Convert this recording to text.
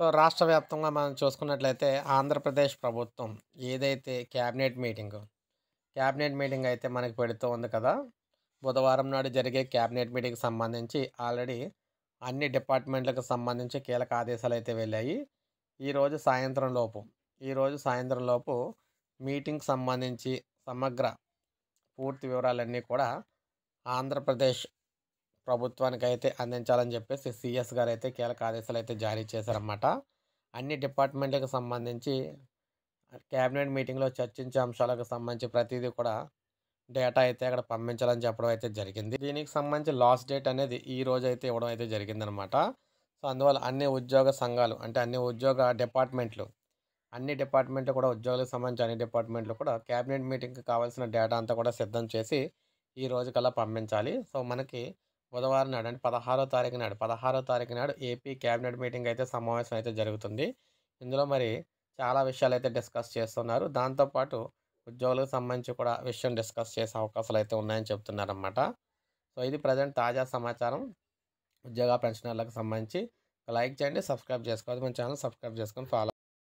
so రాష్ట్ర వ్యాప్తంగా మనం చూసుకున్నట్లయితే ఆంధ్రప్రదేశ్ ప్రభుత్వం ఏదైతే క్యాబినెట్ మీటింగ్ క్యాబినెట్ మీటింగ్ అయితే మనకి పెడుతూ ఉంది కదా బుధవారం నాడు జరిగే క్యాబినెట్ మీటింగ్కి సంబంధించి ఆల్రెడీ అన్ని డిపార్ట్మెంట్లకు సంబంధించి కీలక ఆదేశాలు అయితే వెళ్ళాయి ఈరోజు సాయంత్రం లోపు ఈరోజు సాయంత్రం లోపు మీటింగ్ సంబంధించి సమగ్ర పూర్తి వివరాలన్నీ కూడా ఆంధ్రప్రదేశ్ ప్రభుత్వానికి అయితే అందించాలని చెప్పేసి సిఎస్ గారు అయితే కీలక ఆదేశాలు అయితే జారీ చేశారన్నమాట అన్ని డిపార్ట్మెంట్లకు సంబంధించి క్యాబినెట్ మీటింగ్లో చర్చించే అంశాలకు సంబంధించి ప్రతిదీ కూడా డేటా అయితే అక్కడ పంపించాలని చెప్పడం అయితే జరిగింది దీనికి సంబంధించి లాస్ట్ డేట్ అనేది ఈ రోజు అయితే ఇవ్వడం అయితే జరిగిందనమాట సో అందువల్ల అన్ని ఉద్యోగ సంఘాలు అంటే అన్ని ఉద్యోగ డిపార్ట్మెంట్లు అన్ని డిపార్ట్మెంట్లు కూడా ఉద్యోగులకు సంబంధించి అన్ని డిపార్ట్మెంట్లు కూడా క్యాబినెట్ మీటింగ్కి కావాల్సిన డేటా అంతా కూడా సిద్ధం చేసి ఈ రోజు కల్లా పంపించాలి సో మనకి బుధవారం నాడు అంటే పదహారో తారీఖు నాడు పదహారో తారీఖు నాడు ఏపీ క్యాబినెట్ మీటింగ్ అయితే సమావేశం అయితే జరుగుతుంది ఇందులో మరి చాలా విషయాలు అయితే డిస్కస్ చేస్తున్నారు దాంతోపాటు ఉద్యోగులకు సంబంధించి కూడా విషయం డిస్కస్ చేసే అవకాశాలు అయితే ఉన్నాయని చెప్తున్నారనమాట సో ఇది ప్రజెంట్ తాజా సమాచారం ఉద్యోగ పెన్షనర్లకు సంబంధించి లైక్ చేయండి సబ్స్క్రైబ్ చేసుకోవాలి మన ఛానల్ సబ్స్క్రైబ్ చేసుకొని ఫాలో